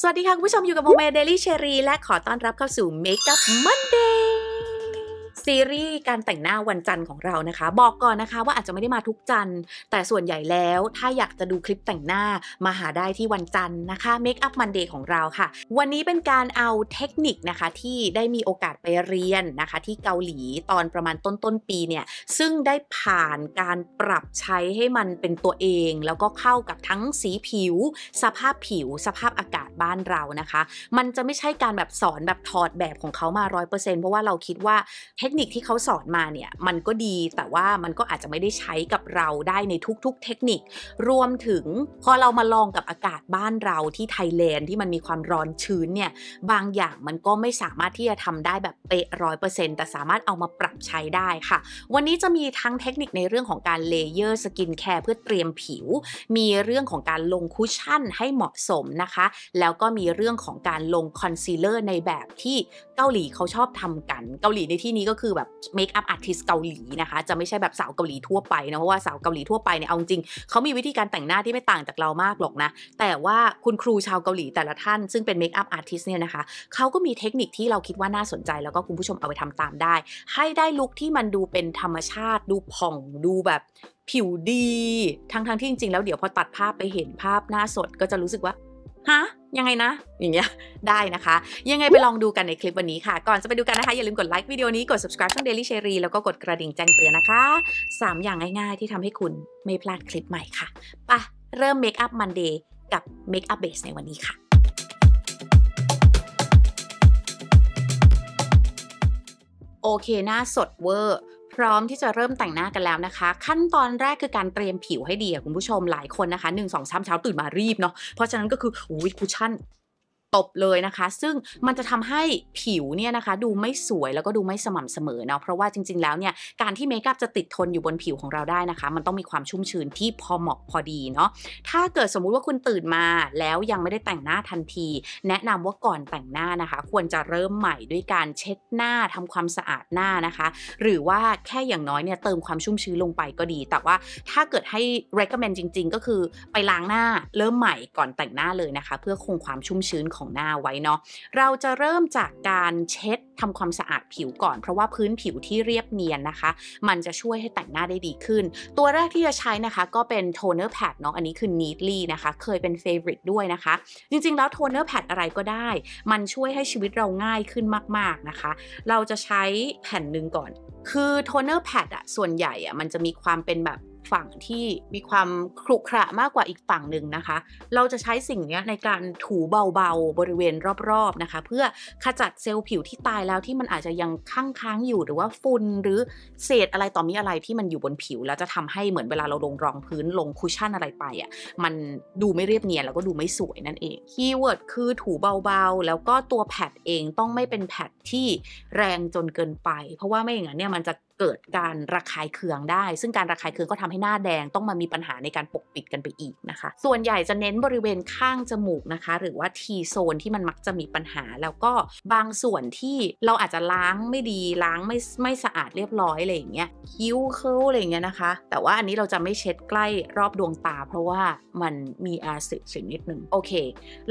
สวัสดีค่ะ คุณผู้ชม อยู่กับโมเมเดลี่เชอรี่และขอต้อนรับเข้าสู่ Makeup Monday ซีรีส์การแต่งหน้าวันจันทร์ของเรานะคะ บอกก่อนนะคะว่าอาจจะไม่ได้มาทุกจันทร์ แต่ส่วนใหญ่แล้วถ้าอยากจะดูคลิปแต่งหน้ามาหาได้ที่วันจันทร์นะคะเมคอัพมันเดย์ของเราค่ะ วันนี้เป็นการเอาเทคนิคนะคะที่ได้มีโอกาสไปเรียนนะคะ ที่เกาหลีตอนประมาณต้นต้นปีเนี่ย ซึ่งได้ผ่านการปรับใช้ให้มันเป็นตัวเอง แล้วก็เข้ากับทั้งสีผิว สภาพผิวสภาพอากาศบ้านเรานะคะ มันจะไม่ใช่การแบบสอนแบบถอดแบบของเขามา100%เพราะว่าเราคิดว่าเทคคนิคที่เขาสอนมาเนี่ยมันก็ดีแต่ว่ามันก็อาจจะไม่ได้ใช้กับเราได้ในทุกๆเทคนิค รวมถึงพอเรามาลองกับอากาศบ้านเราที่ไทยแลนด์ ที่มันมีความร้อนชื้นเนี่ย บางอย่างมันก็ไม่สามารถที่จะทำได้แบบเป๊ะร้อยเปอร์เซ็นต์แต่สามารถเอามาปรับใช้ได้ค่ะ วันนี้จะมีทั้งเทคนิคในเรื่องของการเลเยอร์สกินแคร์เพื่อเตรียมผิว มีเรื่องของการลงคุชชั่นให้เหมาะสมนะคะ แล้วก็มีเรื่องของการลงคอนซีลเลอร์ในแบบที่เกาหลีเขาชอบทำกันเกาหลีในที่นี้ก็คือแบบเมคอัพอาร์ติสเกาหลีนะคะ จะไม่ใช่แบบสาวเกาหลีทั่วไปนะ เพราะว่าสาวเกาหลีทั่วไปเนี่ย เอาจริง เขามีวิธีการแต่งหน้าที่ไม่ต่างจากเรามากหรอกนะ แต่ว่าคุณครูชาวเกาหลีแต่ละท่านซึ่งเป็นเมคอัพอาร์ติสเนี่ยนะคะเขาก็มีเทคนิคที่เราคิดว่าน่าสนใจ แล้วก็คุณผู้ชมเอาไปทำตามได้ ให้ได้ลุคที่มันดูเป็นธรรมชาติ ดูผ่องดูแบบผิวดี ทั้งๆที่จริงๆแล้วเดี๋ยวพอตัดภาพไปเห็นภาพหน้าสดก็จะรู้สึกว่าฮะ ยังไงนะ อย่างเงี้ย ได้นะคะ ยังไงไปลองดูกันในคลิปวันนี้ค่ะ ก่อนจะไปดูกันนะคะ อย่าลืมกดไลค์วิดีโอนี้ กด subscribe ช่อง Daily Cherry แล้วก็กดกระดิ่งแจ้งเตือนนะคะ 3 อย่างง่าย ๆที่ทำให้คุณไม่พลาดคลิปใหม่ค่ะปะเริ่ม Make Up Monday กับ Make Up Base ในวันนี้ค่ะ โอเค หน้าสดเวอร์พร้อมที่จะเริ่มแต่งหน้ากันแล้วนะคะ ขั้นตอนแรกคือการเตรียมผิวให้ดีคุณผู้ชมหลายคนนะคะหนึ่งงสอสามเช้าตื่นมารีบเนาะเพราะฉะนั้นก็คืออุ้ยคุชชั่นตบเลยนะคะซึ่งมันจะทำให้ผิวเนี่ยนะคะดูไม่สวยแล้วก็ดูไม่สม่ำเสมอเนาะเพราะว่าจริงๆ แล้วเนี่ยการที่เมคอัพจะติดทนอยู่บนผิวของเราได้นะคะ มันต้องมีความชุ่มชื้นที่พอเหมาะพอดีเนาะถ้าเกิดสมมุติว่าคุณตื่นมาแล้วยังไม่ได้แต่งหน้าทันทีแนะนำว่าก่อนแต่งหน้านะคะ ควรจะเริ่มใหม่ด้วยการเช็ดหน้าทำความสะอาดหน้านะคะ หรือว่าแค่อย่างน้อยเนี่ยเติมความชุ่มชื้นลงไปก็ดี แต่ว่าถ้าเกิดให้ recommend จริง ๆ ก็คือไปล้างหน้าเริ่มใหม่ก่อนแต่งหน้าเลยนะคะ เพื่อคงความชุ่มชื้นของของหน้าไว้เนาะเราจะเริ่มจากการเช็ดทำความสะอาดผิวก่อนเพราะว่าพื้นผิวที่เรียบเนียนนะคะ มันจะช่วยให้แต่งหน้าได้ดีขึ้น ตัวแรกที่จะใช้นะคะก็เป็นโทนเนอร์แพดเนาะอันนี้คือ n e ดล l y นะคะเคยเป็น favorite ด้วยนะคะ จริงๆแล้วโทนเนอร์แพดอะไรก็ได้ มันช่วยให้ชีวิตเราง่ายขึ้นมากๆนะคะ เราจะใช้แผ่นหนึ่งก่อน คือโทนเนอร์แพดอะส่วนใหญ่อะมันจะมีความเป็นแบบฝั่งที่มีความครุขระมากกว่าอีกฝั่งหนึ่งนะคะ เราจะใช้สิ่งนี้ในการถูเบาๆบริเวณรอบๆนะคะ เพื่อขจัดเซลล์ผิวที่ตายแล้วที่มันอาจจะยังค้างค้างอยู่หรือว่าฝุ่นหรือเศษอะไรต่อมีอะไรที่มันอยู่บนผิวแล้วจะทำให้เหมือนเวลาเราลงรองพื้นลงคุชชั่นอะไรไปอะ่ะมันดูไม่เรียบเนียนแล้วก็ดูไม่สวยนั่นเองคีย์เวิร์ดคือถูเบาๆ แล้วก็ตัวแพดเองต้องไม่เป็นแพดที่แรงจนเกินไปเพราะว่าไม่อย่างนั้นเนี่ยมันจะเกิดการระคายเคืองได้ ซึ่งการระคายเคืองก็ทำให้หน้าแดงต้องมามีปัญหาในการปกปิดกันไปอีกนะคะ ส่วนใหญ่จะเน้นบริเวณข้างจมูกนะคะ หรือว่า T โซนที่มันมักจะมีปัญหา แล้วก็บางส่วนที่เราอาจจะล้างไม่ดี ล้างไม่ไม่สะอาด เรียบร้อยอะไรอย่างเงี้ย คิ้วเคิ้วอะไรอย่างเงี้ยนะคะ แต่ว่าอันนี้เราจะไม่เช็ดใกล้รอบดวงตา เพราะว่ามันมีอาสิดสินิดนึง โอเค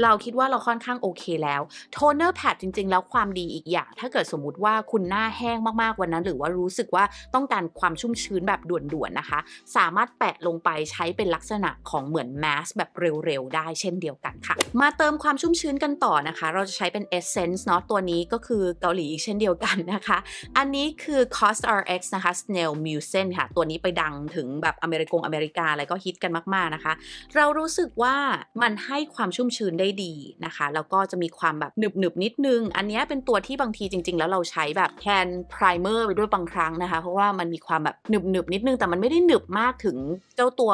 เราคิดว่าเราค่อนข้างโอเคแล้ว โทนเนอร์แพดจริงๆแล้วความดีอีกอย่าง ถ้าเกิดสมมุติว่าคุณหน้าแห้งมากๆวันนั้น หรือว่ารู้สึกว่าว่าต้องการความชุ่มชื้นแบบด่วนๆนะคะ สามารถแปะลงไปใช้เป็นลักษณะของเหมือนแมสแบบเร็วๆได้เช่นเดียวกันค่ะ มาเติมความชุ่มชื้นกันต่อนะคะ เราจะใช้เป็นอสเซนส์เนาะตัวนี้ก็คือเกาหลีอีกเช่นเดียวกันนะคะ อันนี้คือ Cost RX นะคะ Snail Musen ค่ะตัวนี้ไปดังถึงแบบอเมริกงอเมริกาอะไรก็ฮิตกันมากๆนะคะ เรารู้สึกว่ามันให้ความชุ่มชื้นได้ดีนะคะแล้วก็จะมีความแบบหนึบๆนิดนึง อันนี้เป็นตัวที่บางทีจริงๆแล้วเราใช้แบบแทนไพรเมอร์ไปด้วยบางครั้งนะคะเพราะว่ามันมีความแบบหนึบหนึบนิดนึงแต่มันไม่ได้หนึบมากถึงเจ้าตัว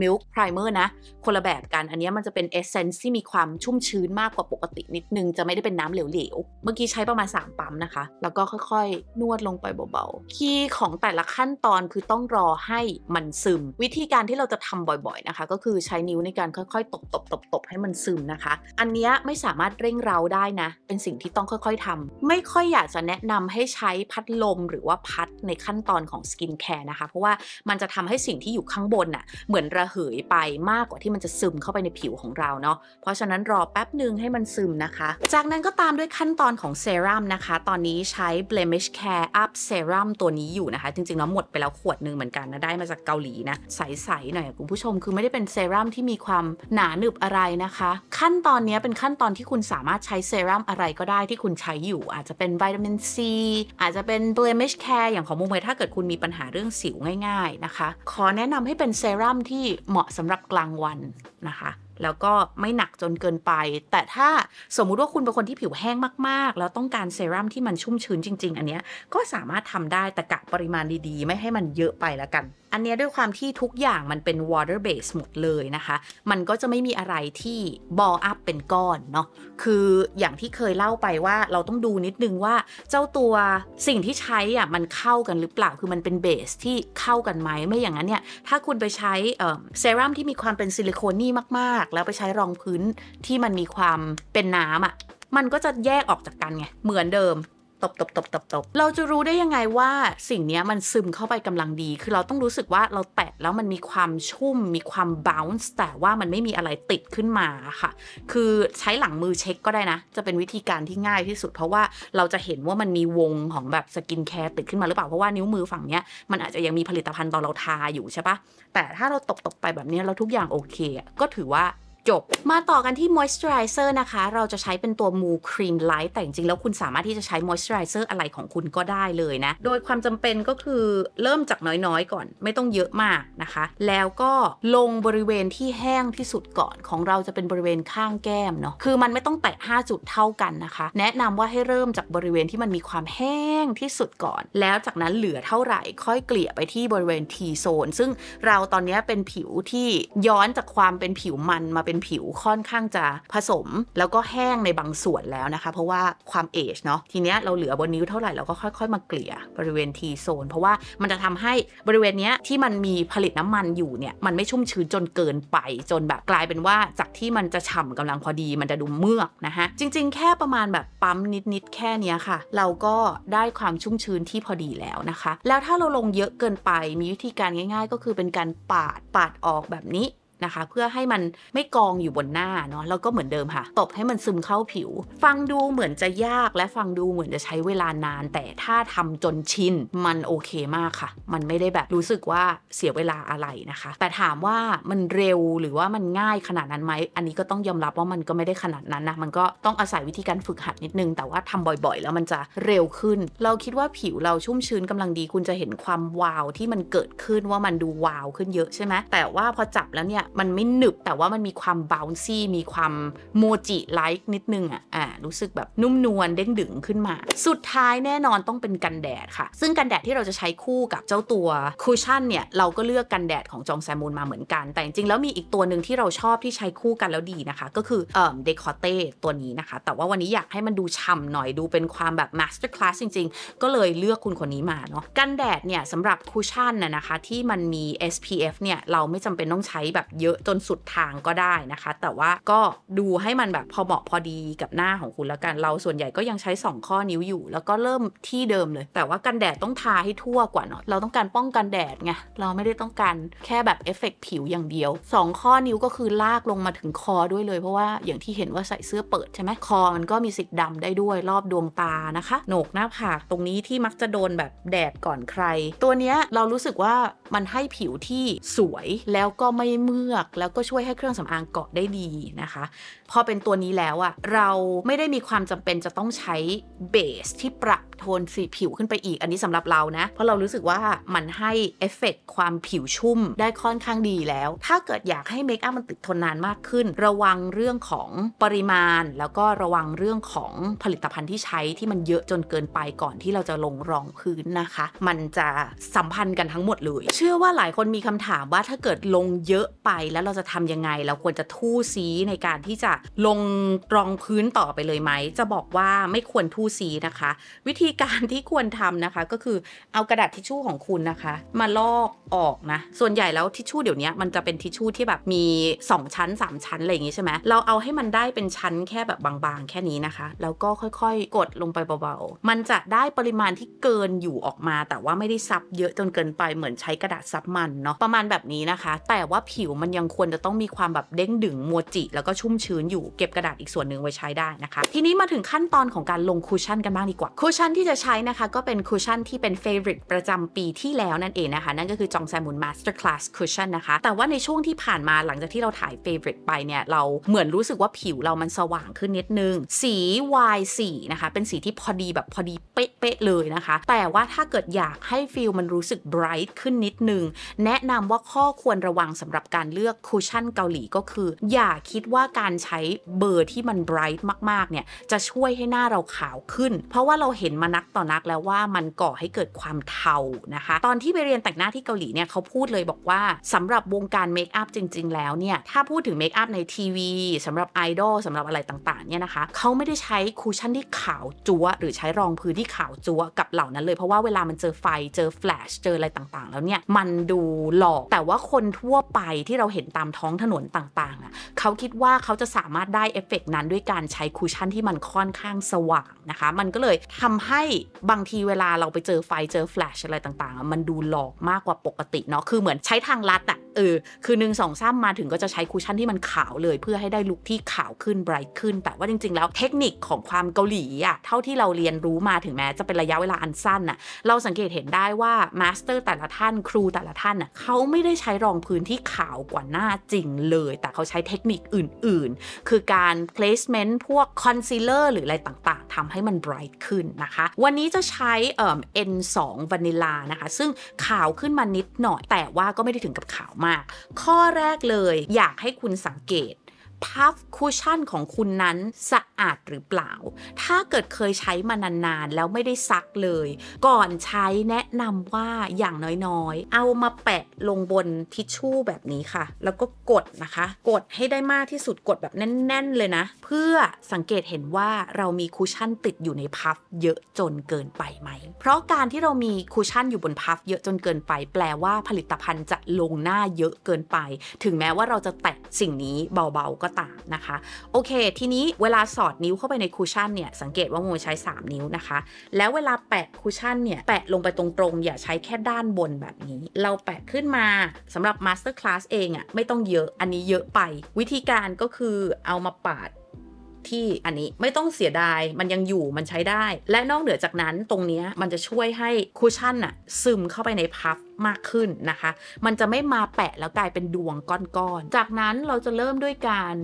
มิลค์ไพรเมอร์นะ คนละแบบกัน อันนี้มันจะเป็นเอเซนซ์ที่มีความชุ่มชื้นมากกว่าปกตินิดนึง จะไม่ได้เป็นน้ำเหลวๆ เมื่อกี้ใช้ประมาณ 3 ปั๊มนะคะ แล้วก็ค่อยๆ นวดลงไปเบาๆ คีย์ของแต่ละขั้นตอนคือต้องรอให้มันซึม วิธีการที่เราจะทำบ่อยๆนะคะ ก็คือใช้นิ้วในการค่อยๆตบๆๆให้มันซึมนะคะ อันนี้ไม่สามารถเร่งเร้าได้นะ เป็นสิ่งที่ต้องค่อยๆทำ ไม่ค่อยอยากจะแนะนำให้ใช้พัดลมหรือว่าพัดในขั้นตอนของสกินแคร์นะคะเพราะว่ามันจะทำให้สิ่งที่อยู่ข้างบนน่ะเหมือนระเหยไปมากกว่าที่มันจะซึมเข้าไปในผิวของเราเนาะเพราะฉะนั้นรอแป๊บหนึ่งให้มันซึมนะคะ จากนั้นก็ตามด้วยขั้นตอนของเซรั่มนะคะตอนนี้ใช้ blemish care up serum ตัวนี้อยู่นะคะ จริงๆแล้วหมดไปแล้วขวดหนึ่งเหมือนกันนะได้มาจากเกาหลีนะใสๆหน่อยคุณผู้ชมคือไม่ได้เป็นเซรั่มที่มีความหนาหนึบอะไรนะคะขั้นตอนนี้เป็นขั้นตอนที่คุณสามารถใช้เซรั่มอะไรก็ได้ที่คุณใช้อยู่อาจจะเป็นวิตามินซีอาจจะเป็น blemish care อย่างอย่างของมุมเมยถ้าเกิดคุณมีปัญหาเรื่องสิวง่ายๆนะคะ ขอแนะนำให้เป็นเซรั่มที่เหมาะสำหรับกลางวันนะคะ แล้วก็ไม่หนักจนเกินไป แต่ถ้าสมมุติว่าคุณเป็นคนที่ผิวแห้งมากๆ แล้วต้องการเซรั่มที่มันชุ่มชื้นจริงๆ อันนี้ก็สามารถทำได้แต่กะปริมาณดีๆ ไม่ให้มันเยอะไปละกันอันนี้ด้วยความที่ทุกอย่างมันเป็น water base หมดเลยนะคะ มันก็จะไม่มีอะไรที่ ball up เป็นก้อนเนาะ คืออย่างที่เคยเล่าไปว่าเราต้องดูนิดนึงว่าเจ้าตัวสิ่งที่ใช้อ่ะมันเข้ากันหรือเปล่าคือมันเป็นเบสที่เข้ากันไหมไม่อย่างนั้นเนี่ยถ้าคุณไปใช้เซรั่มที่มีความเป็นซิลิโคนนี่มาก ๆ แล้วไปใช้รองพื้นที่มันมีความเป็นน้ำอ่ะมันก็จะแยกออกจากกันไงเหมือนเดิมตบตบตบตบตบเราจะรู้ได้ยังไงว่าสิ่งนี้มันซึมเข้าไปกำลังดี คือเราต้องรู้สึกว่าเราแตะแล้วมันมีความชุ่ม มีความบาวน์แต่ว่ามันไม่มีอะไรติดขึ้นมาค่ะ คือใช้หลังมือเช็คก็ได้นะ จะเป็นวิธีการที่ง่ายที่สุดเพราะว่าเราจะเห็นว่ามันมีวงของแบบสกินแคร์ติดขึ้นมาหรือเปล่า เพราะว่านิ้วมือฝั่งนี้มันอาจจะยังมีผลิตภัณฑ์ตอนเราทาอยู่ใช่ปะ แต่ถ้าเราตบตบไปแบบนี้แล้วทุกอย่างโอเคก็ถือว่าจบมาต่อกันที่มอยส์เจอไรเซอร์นะคะเราจะใช้เป็นตัวมูครีมไลท์แต่จริงแล้วคุณสามารถที่จะใช้มอยส์เจอไรเซอร์อะไรของคุณก็ได้เลยนะ โดยความจำเป็นก็คือเริ่มจากน้อยๆ ก่อน ไม่ต้องเยอะมากนะคะ แล้วก็ลงบริเวณที่แห้งที่สุดก่อนของเราจะเป็นบริเวณข้างแก้มเนาะคือมันไม่ต้องแตะ5จุดเท่ากันนะคะ แนะนำว่าให้เริ่มจากบริเวณที่มันมีความแห้งที่สุดก่อน แล้วจากนั้นเหลือเท่าไหร่ ค่อยเกลี่ยไปที่บริเวณ T โซนซึ่งเราตอนนี้เป็นผิวที่ย้อนจากความเป็นผิวมันมาเเป็นผิวค่อนข้างจะผสมแล้วก็แห้งในบางส่วนแล้วนะคะ เพราะว่าความเอชเนาะทีเนี้ยเราเหลือบนนิ้วเท่าไหร่เราก็ค่อย ๆ มาเกลี่ยบริเวณทีโซนเพราะว่ามันจะทำให้บริเวณเนี้ยที่มันมีผลิตน้ำมันอยู่เนี่ย มันไม่ชุ่มชื้นจนเกินไปจนแบบกลายเป็นว่าจากที่มันจะฉ่ากำลังพอดีมันจะดูเมือกนะฮะ จริงๆแค่ประมาณแบบปั๊มนิดๆแค่นี้ค่ะ เราก็ได้ความชุ่มชื้นที่พอดีแล้วนะคะ แล้วถ้าเราลงเยอะเกินไปมีวิธีการง่าย ๆ ก็คือเป็นการปาดปาดออกแบบนี้นะคะเพื่อให้มันไม่กองอยู่บนหน้าเนาะแล้วก็เหมือนเดิมค่ะ ตบให้มันซึมเข้าผิว ฟังดูเหมือนจะยากและฟังดูเหมือนจะใช้เวลานาน แต่ถ้าทำจนชินมันโอเคมากค่ะ มันไม่ได้แบบรู้สึกว่าเสียเวลาอะไรนะคะ แต่ถามว่ามันเร็วหรือว่ามันง่ายขนาดนั้นไหม อันนี้ก็ต้องยอมรับว่ามันก็ไม่ได้ขนาดนั้นนะมันก็ต้องอาศัยวิธีการฝึกหัดนิดนึง แต่ว่าทำบ่อยๆ แล้วมันจะเร็วขึ้น เราคิดว่าผิวเราชุ่มชื้นกำลังดีคุณจะเห็นความวาวที่มันเกิดขึ้นว่ามันดูวาวขึ้นเยอะใช่ไหมแต่ว่าพอจับแล้วเนี่ยมันไม่หนึบ แต่ว่ามันมีความบาวซี่มีความโมจิไลค์นิดนึงอ่ะอ่ารู้สึกแบบนุ่มนวลเด้งดึงขึ้นมา สุดท้ายแน่นอนต้องเป็นกันแดดค่ะ ซึ่งกันแดดที่เราจะใช้คู่กับเจ้าตัวคูชั่นเนี่ยเราก็เลือกกันแดดของจองแซมูนมาเหมือนกัน แต่จริงๆแล้วมีอีกตัวหนึ่งที่เราชอบที่ใช้คู่กันแล้วดีนะคะ ก็คือเอ่อเดคอเต้ตัวนี้นะคะ แต่ว่าวันนี้อยากให้มันดูฉ่ำหน่อยดูเป็นความแบบมาสเตอร์คลาสจริง ๆก็เลยเลือกคุณคนนี้มาเนาะกันแดดเนี่ยสำหรับคูชั่นน่ะนะคะที่มันมี SPF เนี่ยเราไม่จำเป็นต้องใช้แบบเยอะจนสุดทางก็ได้นะคะ แต่ว่าก็ดูให้มันแบบพอเหมาะพอดีกับหน้าของคุณแล้วกัน เราส่วนใหญ่ก็ยังใช้ 2 ข้อนิ้วอยู่ แล้วก็เริ่มที่เดิมเลย แต่ว่ากันแดดต้องทาให้ทั่วกว่าเนาะ เราต้องการป้องกันแดดไงเราไม่ได้ต้องการแค่แบบเอฟเฟกผิวอย่างเดียว 2 ข้อนิ้วก็คือลากลงมาถึงคอด้วยเลย เพราะว่าอย่างที่เห็นว่าใส่เสื้อเปิดใช่ไหมคอมันก็มีสิทธิ์ดำได้ด้วยรอบดวงตานะคะโหนกหน้าผากตรงนี้ที่มักจะโดนแบบแดดก่อนใคร ตัวเนี้ยเรารู้สึกว่ามันให้ผิวที่สวยแล้วก็ไม่เมื่อือกแล้วก็ช่วยให้เครื่องสำอางเกาะได้ดีนะคะ พอเป็นตัวนี้แล้วอะเราไม่ได้มีความจำเป็นจะต้องใช้เบสที่ประโทนสีผิวขึ้นไปอีกอันนี้สำหรับเรานะ เพราะเรารู้สึกว่ามันให้เอฟเฟกความผิวชุ่มได้ค่อนข้างดีแล้ว ถ้าเกิดอยากให้เมคอัพมันติดทนนานมากขึ้น ระวังเรื่องของปริมาณ แล้วก็ระวังเรื่องของผลิตภัณฑ์ที่ใช้ที่มันเยอะจนเกินไปก่อนที่เราจะลงรองพื้นนะคะ มันจะสัมพันธ์กันทั้งหมดเลย เชื่อว่าหลายคนมีคำถามว่าถ้าเกิดลงเยอะไปแล้วเราจะทํำยังไง เราควรจะทู่ซีในการที่จะลงรองพื้นต่อไปเลยไหมจะบอกว่าไม่ควรทู่ซีนะคะ วิธีีการที่ควรทำนะคะก็คือเอากระดาษทิชชู่ของคุณนะคะ มาลอกออกนะ ส่วนใหญ่แล้วทิชชู่เดี๋ยวนี้มันจะเป็นทิชชู่ที่แบบมี2ชั้น3 ชั้นอะไรอย่างงี้ใช่ไหมเราเอาให้มันได้เป็นชั้นแค่แบบบาง ๆ แค่นี้นะคะ แล้วก็ค่อยๆ กดลงไปเบาๆ มันจะได้ปริมาณที่เกินอยู่ออกมา แต่ว่าไม่ได้ซับเยอะจนเกินไปเหมือนใช้กระดาษซับมันเนาะประมาณแบบนี้นะคะ แต่ว่าผิวมันยังควรจะต้องมีความแบบเด้งดึงมัวจิ แล้วก็ชุ่มชื้นอยู่เก็บกระดาษอีกส่วนหนึ่งไว้ใช้ได้นะคะทีนี้มาถึงขั้นตอนของการลงคูชั่นกันบ้างดีกว่าคูชั่นทที่จะใช้นะคะก็เป็นคุชชั่นที่เป็นเฟเวอริตประจำปีที่แล้วนั่นเองนะคะ นั่นก็คือ จองแซมุนมาสเตอร์คลาสคุชชั่นนะคะ แต่ว่าในช่วงที่ผ่านมาหลังจากที่เราถ่ายเฟเวอริตไปเนี่ย เราเหมือนรู้สึกว่าผิวเรามันสว่างขึ้นนิดนึง สี Y4 นะคะ เป็นสีที่พอดีแบบพอดีเป๊ะเเลยนะคะ แต่ว่าถ้าเกิดอยากให้ฟิลมันรู้สึกไบรท์ขึ้นนิดนึง แนะนำว่าข้อควรระวังสำหรับการเลือกคุชชั่นเกาหลีก็คืออย่าคิดว่าการใช้เบอร์ที่มันไบรท์มากๆเนี่ยจะช่วยให้หน้าเราขาวขึ้น เพราะว่าเราเห็นมันนักต่อนักแล้วว่ามันก่อให้เกิดความเทานะคะ ตอนที่ไปเรียนแต่งหน้าที่เกาหลีเนี่ยเขาพูดเลยบอกว่าสำหรับวงการเมคอัพจริงๆ แล้วเนี่ย ถ้าพูดถึงเมคอัพในทีวีสำหรับไอดอลสำหรับอะไรต่าง ๆเนี่ยนะคะเขาไม่ได้ใช้คูชั่นที่ขาวจั๊วหรือใช้รองพื้นที่ขาวจั๊วกับเหล่านั้นเลยเพราะว่าเวลามันเจอไฟเจอแฟลชเจออะไรต่างๆ แล้วเนี่ยมันดูหลอก แต่ว่าคนทั่วไปที่เราเห็นตามท้องถนนต่างๆอ่ะเขาคิดว่าเขาจะสามารถได้เอฟเฟกนั้นด้วยการใช้คูชั่นที่มันค่อนข้างสว่างนะคะ มันก็เลยทำให้ให้บางทีเวลาเราไปเจอไฟเจอแฟลชอะไรต่างๆ มันดูหลอกมากกว่าปกติเนาะ คือเหมือนใช้ทางลัดอะเออ คือหนึ่งสองสามมาถึงก็จะใช้คูชั่นที่มันขาวเลย เพื่อให้ได้ลุคที่ขาวขึ้นไบรท์ขึ้น แต่ว่าจริงๆ แล้วเทคนิคของความเกาหลีอะเท่าที่เราเรียนรู้มาถึงแม้จะเป็นระยะเวลาอันสั้นอะเราสังเกตเห็นได้ว่ามาสเตอร์แต่ละท่านครูแต่ละท่านอะเขาไม่ได้ใช้รองพื้นที่ขาวกว่าหน้าจริงเลย แต่เขาใช้เทคนิคอื่น ๆ คือการ placement พวกคอนซีลเลอร์หรืออะไรต่างๆทำให้มันไบรท์ขึ้นนะคะวันนี้จะใช้เอ่อ N2 วานิลานะคะ ซึ่งขาวขึ้นมานิดหน่อย แต่ว่าก็ไม่ได้ถึงกับขาวมาก ข้อแรกเลยอยากให้คุณสังเกตพัฟคูชชั่นของคุณนั้นสะอาดหรือเปล่า ถ้าเกิดเคยใช้มานานๆ แล้วไม่ได้ซักเลย ก่อนใช้แนะนำว่าอย่างน้อยๆ เอามาแปะลงบนทิชชู่แบบนี้ค่ะ แล้วก็กดนะคะ กดให้ได้มากที่สุดกดแบบแน่นๆเลยนะ เพื่อสังเกตเห็นว่าเรามีคูชชั่นติดอยู่ในพัฟเยอะจนเกินไปไหม เพราะการที่เรามีคูชั่นอยู่บนพัฟเยอะจนเกินไป แปลว่าผลิตภัณฑ์จะลงหน้าเยอะเกินไป ถึงแม้ว่าเราจะแตะสิ่งนี้เบาๆก็ตามนะคะ โอเค ทีนี้เวลาสอดนิ้วเข้าไปในคูชั่นเนี่ย สังเกตว่าโมใช้ 3 นิ้วนะคะ แล้วเวลาแปะคูชั่นเนี่ย แปะลงไปตรงๆอย่าใช้แค่ด้านบนแบบนี้ เราแปะขึ้นมาสำหรับมาสเตอร์คลาสเองอะ่ะไม่ต้องเยอะอันนี้เยอะไป วิธีการก็คือเอามาปาดที่อันนี้ไม่ต้องเสียดายมันยังอยู่มันใช้ได้ และนอกเหนือจากนั้นตรงนี้มันจะช่วยให้คุชชั่นอะซึมเข้าไปในพัฟมากขึ้นนะคะ มันจะไม่มาแปะแล้วกลายเป็นดวงก้อนๆ จากนั้นเราจะเริ่มด้วยการ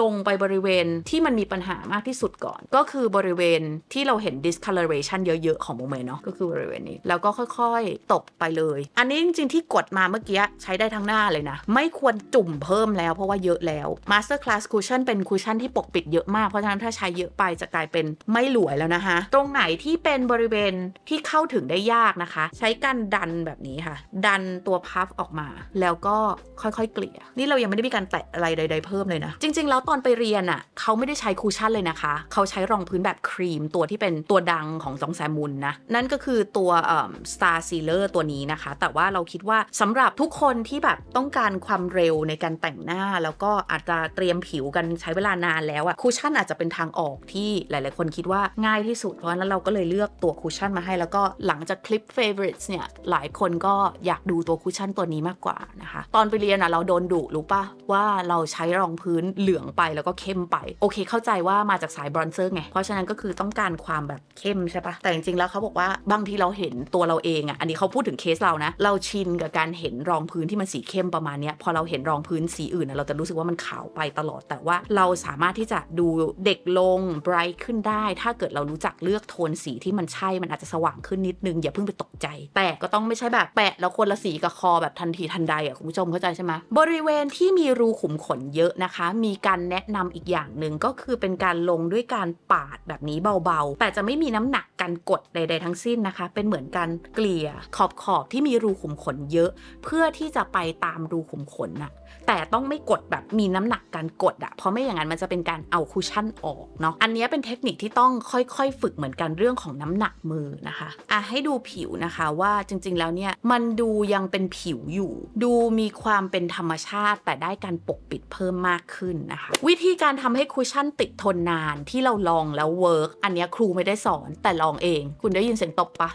ลงไปบริเวณที่มันมีปัญหามากที่สุดก่อน ก็คือบริเวณที่เราเห็น discoloration เยอะๆ ของโมเมเนาะก็คือบริเวณนี้แล้วก็ค่อยๆตกไปเลย อันนี้จริงๆ ที่กดมาเมื่อกี้ใช้ได้ทั้งหน้าเลยนะ ไม่ควรจุ่มเพิ่มแล้วเพราะว่าเยอะแล้ว master class cushion เป็น cushion ที่ปกปิดเยอะมากเพราะฉะนั้นถ้าใช้เยอะไปจะกลายเป็นไม่หลวยแล้วนะคะตรงไหนที่เป็นบริเวณที่เข้าถึงได้ยากนะคะ ใช้การดันแบบนี้ค่ะ ดันตัวพัฟออกมา แล้วก็ค่อยๆ เกลี่ยนี่เรายังไม่ได้มีการแตะอะไรใด ๆเพิ่มเลยนะ จริงๆแล้วตอนไปเรียนอะ่ะเขาไม่ได้ใช้คูชั่นเลยนะคะ เขาใช้รองพื้นแบบครีมตัวที่เป็นตัวดังของจองแซมุนนะนั่นก็คือตัวเอ่อสตาร์ซีเลอร์ตัวนี้นะคะ แต่ว่าเราคิดว่าสำหรับทุกคนที่แบบต้องการความเร็วในการแต่งหน้า แล้วก็อาจจะเตรียมผิวกันใช้เวลานานแล้วอะคูชั่นอาจจะเป็นทางออกที่หลายๆ คนคิดว่าง่ายที่สุดเพราะฉะนั้นเราก็เลยเลือกตัวคูชั่นมาให้แล้วก็หลังจากคลิป favorites เนี่ยหลายคนก็อยากดูตัวคูชั่นตัวนี้มากกว่านะคะ ตอนไปเรียนอะเราโดนดุรู้ปะว่าเราใช้รองพื้นเหลืององไปแล้วก็เข้มไปโอเคเข้าใจว่ามาจากสายบรอนเซอร์ไงเพราะฉะนั้นก็คือต้องการความแบบเข้มใช่ปะแต่จริงๆแล้วเขาบอกว่าบางทีเราเห็นตัวเราเองอ่ะอันนี้เขาพูดถึงเคสเรานะเราชินกับการเห็นรองพื้นที่มันสีเข้มประมาณนี้พอเราเห็นรองพื้นสีอื่นเราจะรู้สึกว่ามันขาวไปตลอด แต่ว่าเราสามารถที่จะดูเด็กลงไบรท์ขึ้นได้ ถ้าเกิดเรารู้จักเลือกโทนสีที่มันใช่มันอาจจะสว่างขึ้นนิดนึงอย่าเพิ่งไปตกใจแต่ก็ต้องไม่ใช่แบบแปะแล้วคนละสีกับคอแบบทันทีทันใดอ่ะคุณผู้ชมเข้าใจใช่ไหมบริเวณที่มีรูขุมขนเยอะนะคะ มีการการแนะนำอีกอย่างหนึ่งก็คือเป็นการลงด้วยการปาดแบบนี้เบาๆ แต่จะไม่มีน้ำหนักการกดใดๆทั้งสิ้นนะคะ เป็นเหมือนการเกลี่ย ขอบขอบที่มีรูขุมขนเยอะ เพื่อที่จะไปตามรูขุมขนน่ะแต่ต้องไม่กดแบบมีน้ำหนักการกดอะเพราะไม่อย่างนั้นมันจะเป็นการเอาคุชชั่นออกเนาะ อันนี้เป็นเทคนิคที่ต้องค่อยๆฝึกเหมือนกันเรื่องของน้ำหนักมือนะคะ อ่ะให้ดูผิวนะคะว่าจริงๆ แล้วเนี่ยมันดูยังเป็นผิวอยู่ ดูมีความเป็นธรรมชาติแต่ได้การปกปิดเพิ่มมากขึ้นนะคะ วิธีการทำให้คุชชั่น ติดทนนานที่เราลองแล้วเวิร์กอันนี้ครูไม่ได้สอนแต่ลองเอง คุณได้ยินเสียงตบปะ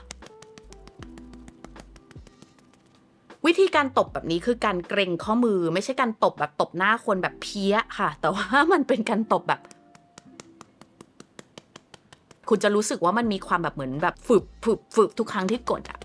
วิธีการตบแบบนี้คือการเกรงข้อมือ ไม่ใช่การตบแบบตบหน้าคนแบบเพี้ยค่ะ แต่ว่ามันเป็นการตบแบบ คุณจะรู้สึกว่ามันมีความแบบเหมือนแบบฝึบฝึบฝึบทุกครั้งที่กดอะ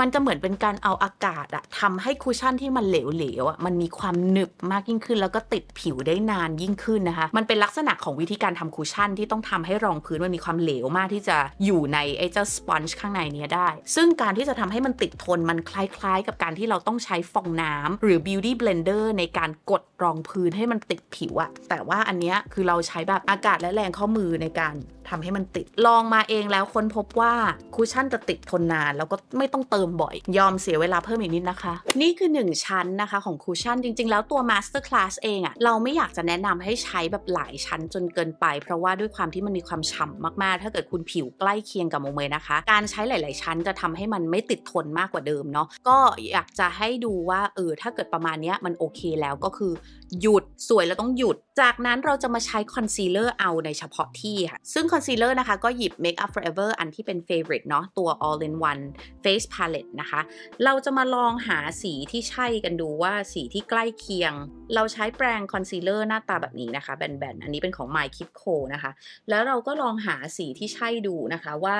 มันจะเหมือนเป็นการเอาอากาศอะทำให้คุชชั่นที่มันเหลวๆอะมันมีความหนึบมากยิ่งขึ้น แล้วก็ติดผิวได้นานยิ่งขึ้นนะคะ มันเป็นลักษณะของวิธีการทำคุชชั่น ที่ต้องทำให้รองพื้นมันมีความเหลวมากที่จะอยู่ในไอ้เจ้าสปอนจ์ข้างในเนี้ยได้ ซึ่งการที่จะทำให้มันติดทนมันคล้าย ๆ กับการที่เราต้องใช้ฟองน้ำ หรือบิวตี้เบลนเดอร์ในการกดรองพื้นให้มันติดผิวอะแต่ว่าอันเนี้ยคือเราใช้แบบอากาศและแรงข้อมือในการทำให้มันติดลองมาเองแล้วค้นพบว่าคุชชั่นจะติดทนนานแล้วก็ไม่ต้องเติมบ่อยยอมเสียเวลาเพิ่มอีกนิดนะคะ นี่คือ 1 ชั้นนะคะของคุชชั่นจริงๆแล้วตัว Master Class เองอะเราไม่อยากจะแนะนำให้ใช้แบบหลายชั้นจนเกินไป เพราะว่าด้วยความที่มันมีความฉ่ามากๆ ถ้าเกิดคุณผิวใกล้เคียงกับโมเมนะคะ การใช้หลายๆชั้นจะทำให้มันไม่ติดทนมากกว่าเดิมเนาะก็อยากจะให้ดูว่าเออถ้าเกิดประมาณนี้มันโอเคแล้วก็คือ หยุดสวยแล้วต้องหยุด จากนั้นเราจะมาใช้คอนซีลเลอร์เอาในเฉพาะที่ค่ะซึ่งคอนซีลเลอร์นะคะก็หยิบ Make Up Forever อันที่เป็น favorite เนาะตัว All in One Face Palette นะคะเราจะมาลองหาสีที่ใช่กันดูว่าสีที่ใกล้เคียง เราใช้แปรงคอนซีลเลอร์หน้าตาแบบนี้นะคะแบนๆ อันนี้เป็นของ My k i p Co นะคะแล้วเราก็ลองหาสีที่ใช่ดูนะคะว่า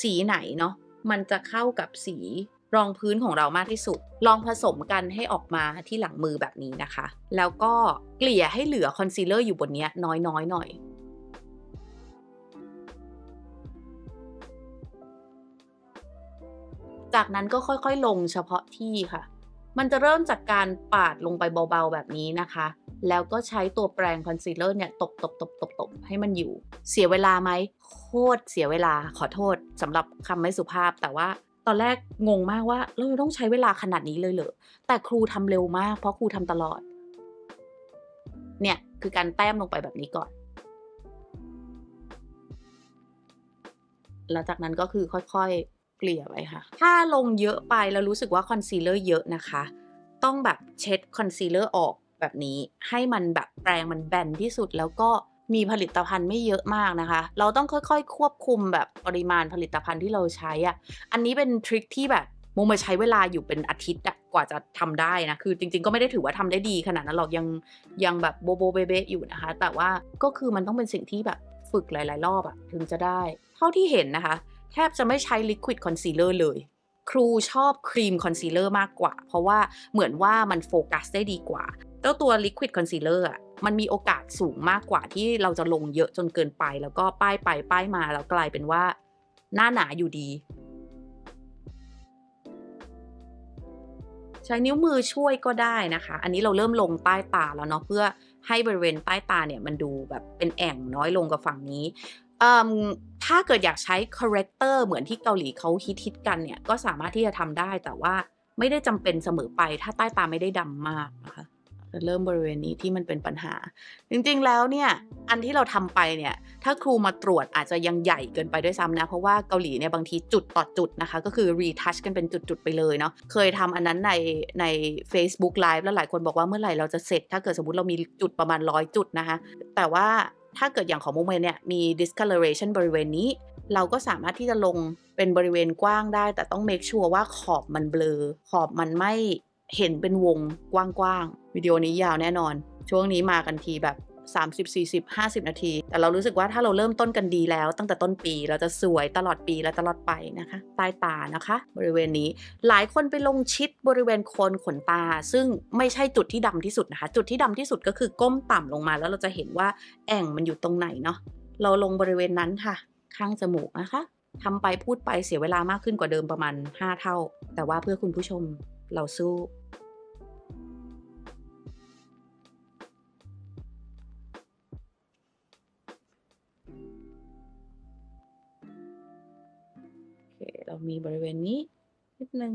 สีไหนเนาะมันจะเข้ากับสีรองพื้นของเรามากที่สุด ลองผสมกันให้ออกมาที่หลังมือแบบนี้นะคะ แล้วก็เกลี่ยให้เหลือคอนซีลเลอร์อยู่บนนี้น้อยๆ หน่อยจากนั้นก็ค่อยๆ ลงเฉพาะที่ค่ะ มันจะเริ่มจากการปาดลงไปเบาๆแบบนี้นะคะ แล้วก็ใช้ตัวแปรงคอนซีลเลอร์เนี่ยตบตบตบตบตบให้มันอยู่ เสียเวลาไหม โคตรเสียเวลา ขอโทษสำหรับคำไม่สุภาพ แต่ว่าตอนแรกงงมากว่าเราต้องใช้เวลาขนาดนี้เลยเหรอ แต่ครูทำเร็วมากเพราะครูทำตลอด เนี่ยคือการแต้มลงไปแบบนี้ก่อนแล้วจากนั้นก็คือค่อยๆเกลี่ยไว้ค่ะถ้าลงเยอะไปแล้วรู้สึกว่าคอนซีลเลอร์เยอะนะคะต้องแบบเช็ดคอนซีลเลอร์ออกแบบนี้ ให้มันแบบแปรงมันแบนที่สุด แล้วก็มีผลิตภัณฑ์ไม่เยอะมากนะคะ เราต้องค่อยๆควบคุมแบบปริมาณผลิตภัณฑ์ที่เราใช้อะ่ะอันนี้เป็นทริคที่แบบมุมมาใช้เวลาอยู่เป็นอาทิตย์กว่าจะทำได้นะคือจริงๆก็ไม่ได้ถือว่าทำได้ดีขนาดนั้นหรอกยังยังแบบโบโบเบเบอยู่นะคะ แต่ว่าก็คือมันต้องเป็นสิ่งที่แบบฝึกหลายๆรอบอะถึงจะได้เท่าที่เห็นนะคะแทบจะไม่ใช้ลิควิดคอนซีลเลอร์เลย ครูชอบครีมคอนซีลเลอร์มากกว่า เพราะว่าเหมือนว่ามันโฟกัสได้ดีกว่า เจ้าตัวลิควิดคอนซีลเลอร์อ่ะมันมีโอกาสสูงมากกว่าที่เราจะลงเยอะจนเกินไป แล้วก็ป้ายไป ป้ายมา แล้วกลายเป็นว่าหน้าหนาอยู่ดี ใช้นิ้วมือช่วยก็ได้นะคะ อันนี้เราเริ่มลงใต้ตาแล้วเนาะเพื่อให้บริเวณใต้ตาเนี่ยมันดูแบบเป็นแอ่งน้อยลงกับฝั่งนี้ถ้าเกิดอยากใช้คาแรคเตอร์เหมือนที่เกาหลีเขาฮิตฮิตกันเนี่ย ก็สามารถที่จะทำได้ แต่ว่าไม่ได้จำเป็นเสมอไปถ้าใต้ตาไม่ได้ดำมากนะคะจะเริ่มบริเวณนี้ที่มันเป็นปัญหา จริงๆ แล้วเนี่ย อันที่เราทำไปเนี่ย ถ้าครูมาตรวจอาจจะยังใหญ่เกินไปด้วยซ้ำนะ เพราะว่าเกาหลีเนี่ยบางทีจุดต่อจุดนะคะ ก็คือรีทัชกันเป็นจุดๆไปเลยเนาะ เคยทำอันนั้นในใน Facebook Live แล้วหลายคนบอกว่าเมื่อไหร่เราจะเสร็จ ถ้าเกิดสมมติเรามีจุดประมาณร้อยจุดนะคะ แต่ว่าถ้าเกิดอย่างของมุมเมนเนี่ยมี discoloration บริเวณนี้ เราก็สามารถที่จะลงเป็นบริเวณกว้างได้ แต่ต้อง make sure ว่าขอบมันเบลอ ขอบมันไม่เห็นเป็นวงกว้างๆวิดีโอนี้ยาวแน่นอน ช่วงนี้มากันทีแบบ30 40 50 นาที แต่เรารู้สึกว่าถ้าเราเริ่มต้นกันดีแล้ว ตั้งแต่ต้นปีเราจะสวยตลอดปีและตลอดไปนะคะใต้ตานะคะ บริเวณนี้ หลายคนไปลงชิดบริเวณโคนขนตา ซึ่งไม่ใช่จุดที่ดำที่สุดนะคะ จุดที่ดำที่สุดก็คือก้มต่ำลงมาแล้วเราจะเห็นว่าแอ่งมันอยู่ตรงไหนเนาะเราลงบริเวณนั้นค่ะ ข้างจมูกนะคะทำไปพูดไปเสียเวลามากขึ้นกว่าเดิมประมาณ5เท่า แต่ว่าเพื่อคุณผู้ชมเราสู้มีบริเวณนี้ นิดนึง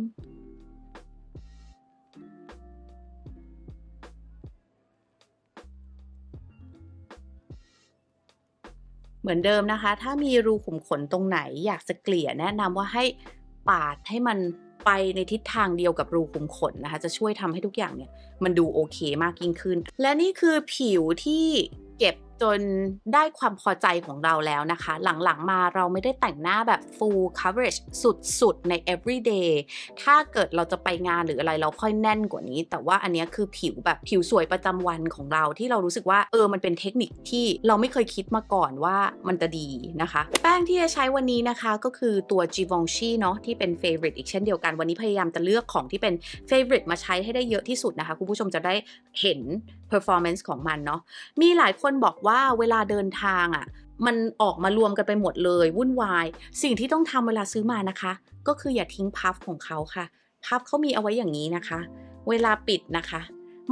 เหมือนเดิมนะคะ ถ้ามีรูขุมขนตรงไหนอยากจะเกลี่ยแนะนำว่าให้ปาดให้มันไปในทิศทางเดียวกับรูขุมขนนะคะ จะช่วยทำให้ทุกอย่างเนี่ย มันดูโอเคมากยิ่งขึ้น และนี่คือผิวที่จนได้ความพอใจของเราแล้วนะคะ หลังๆมาเราไม่ได้แต่งหน้าแบบ full coverage สุดๆ ใน everyday ถ้าเกิดเราจะไปงานหรืออะไรเราค่อยแน่นกว่านี้ แต่ว่าอันนี้คือผิวแบบผิวสวยประจำวันของเราที่เรารู้สึกว่าเออมันเป็นเทคนิคที่เราไม่เคยคิดมาก่อนว่ามันจะดีนะคะ แป้งที่จะใช้วันนี้นะคะก็คือตัว Givenchy เนาะที่เป็น favorite อีกเช่นเดียวกันวันนี้พยายามจะเลือกของที่เป็น favorite มาใช้ให้ได้เยอะที่สุดนะคะคุณผู้ชมจะได้เห็น performance ของมันเนาะมีหลายคนบอกว่าเวลาเดินทางอะ่ะมันออกมารวมกันไปหมดเลยวุ่นวาย สิ่งที่ต้องทำเวลาซื้อมานะคะ ก็คืออย่าทิ้งพัฟของเขาค่ะพัฟเขามีเอาไว้อย่างนี้นะคะ เวลาปิดนะคะ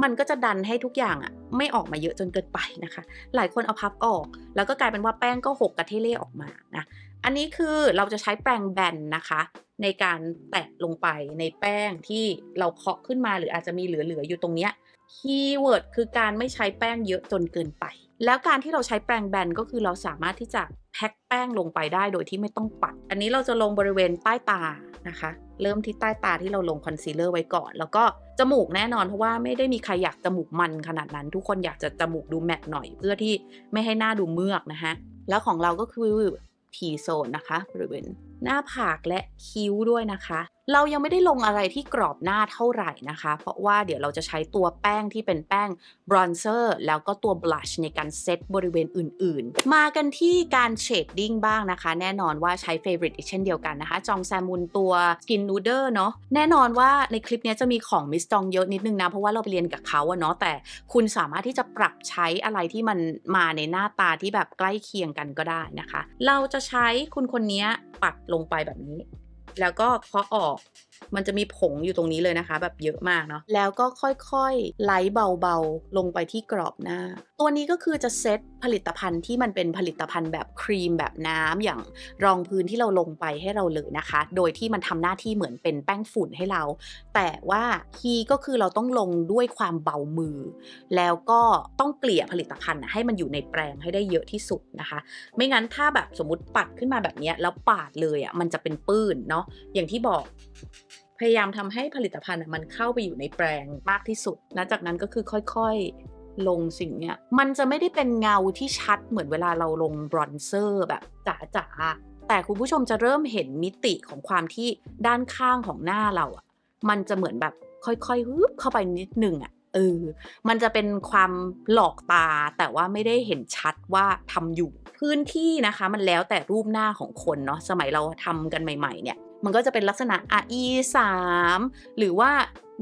มันก็จะดันให้ทุกอย่างอะไม่ออกมาเยอะจนเกินไปนะคะ หลายคนเอาพับออก แล้วก็กลายเป็นว่าแป้งก็หกกระเทเล่ออกมานะอันนี้คือเราจะใช้แปรงแบนนะคะ ในการแตะลงไปในแป้งที่เราเคาะขึ้นมา หรืออาจจะมีเหลือๆอยู่ตรงเนี้ยคีย์เวิร์ดคือการไม่ใช้แป้งเยอะจนเกินไป แล้วการที่เราใช้แปรงแบนก็คือเราสามารถที่จะแพ็คแป้งลงไปได้โดยที่ไม่ต้องปัด อันนี้เราจะลงบริเวณใต้ตานะคะ เริ่มที่ใต้ตาที่เราลงคอนซีลเลอร์ไว้ก่อน แล้วก็จมูกแน่นอน เพราะว่าไม่ได้มีใครอยากจมูกมันขนาดนั้น ทุกคนอยากจะจมูกดูแมทหน่อย เพื่อที่ไม่ให้หน้าดูเมือกนะคะแล้วของเราก็คือีโซนนะคะบริเวณหน้าผากและคิ้วด้วยนะคะ เรายังไม่ได้ลงอะไรที่กรอบหน้าเท่าไหร่นะคะ เพราะว่าเดี๋ยวเราจะใช้ตัวแป้งที่เป็นแป้งบรอนเซอร์ แล้วก็ตัวบลัชในการเซตบริเวณอื่น ๆ มากันที่การเชดดิ้งบ้างนะคะ แน่นอนว่าใช้เฟเวอร์ e อีกเช่นเดียวกันนะคะ จองแซมูนตัว skin n เด d ร์เนาะแน่นอนว่าในคลิปนี้จะมีของมิสจองเยอะนิดนึงนะ เพราะว่าเราไปเรียนกับเขาอะเนาะแต่ คุณสามารถที่จะปรับใช้อะไรที่มันมาในหน้าตาที่แบบใกล้เคียงกันก็ได้นะคะ เราจะใช้คุณคนนี้ปัดลงไปแบบนี้ แล้วก็เคาะออกมันจะมีผงอยู่ตรงนี้เลยนะคะ แบบเยอะมากเนาะแล้วก็ค่อยๆไล่เบาๆ ลงไปที่กรอบหน้า ตัวนี้ก็คือจะเซต ผลิตภัณฑ์ที่มันเป็นผลิตภัณฑ์ แบบครีมแบบน้ำอย่างรองพื้นที่เราลงไปให้เราเลยนะคะ โดยที่มันทำหน้าที่เหมือนเป็นแป้งฝุ่นให้เรา แต่ว่าคีย์ก็คือเราต้องลงด้วยความเบามือ แล้วก็ต้องเกลี่ยผลิตภัณฑ์ให้มันอยู่ในแปรงให้ได้เยอะที่สุดนะคะ ไม่งั้นถ้าแบบสมมติปัดขึ้นมาแบบนี้แล้วปาดเลยอะ่ะมันจะเป็นปื้นเนาะอย่างที่บอกพยายามทำให้ผลิตภัณฑ์มันเข้าไปอยู่ในแปลงมากที่สุด และจากนั้นก็คือค่อย ๆลงสิ่งเนี้ยมันจะไม่ได้เป็นเงาที่ชัดเหมือนเวลาเราลงบรอนเซอร์แบบจ๋าๆ แต่คุณผู้ชมจะเริ่มเห็นมิติของความที่ด้านข้างของหน้าเราอะมันจะเหมือนแบบค่อยๆฮึบเข้าไปนิดนึงอะเออ มันจะเป็นความหลอกตาแต่ว่าไม่ได้เห็นชัดว่าทำอยู่ พื้นที่นะคะมันแล้วแต่รูปหน้าของคนเนาะสมัยเราทำกันใหม่ๆ เนี่ยมันก็จะเป็นลักษณะ re 3หรือว่า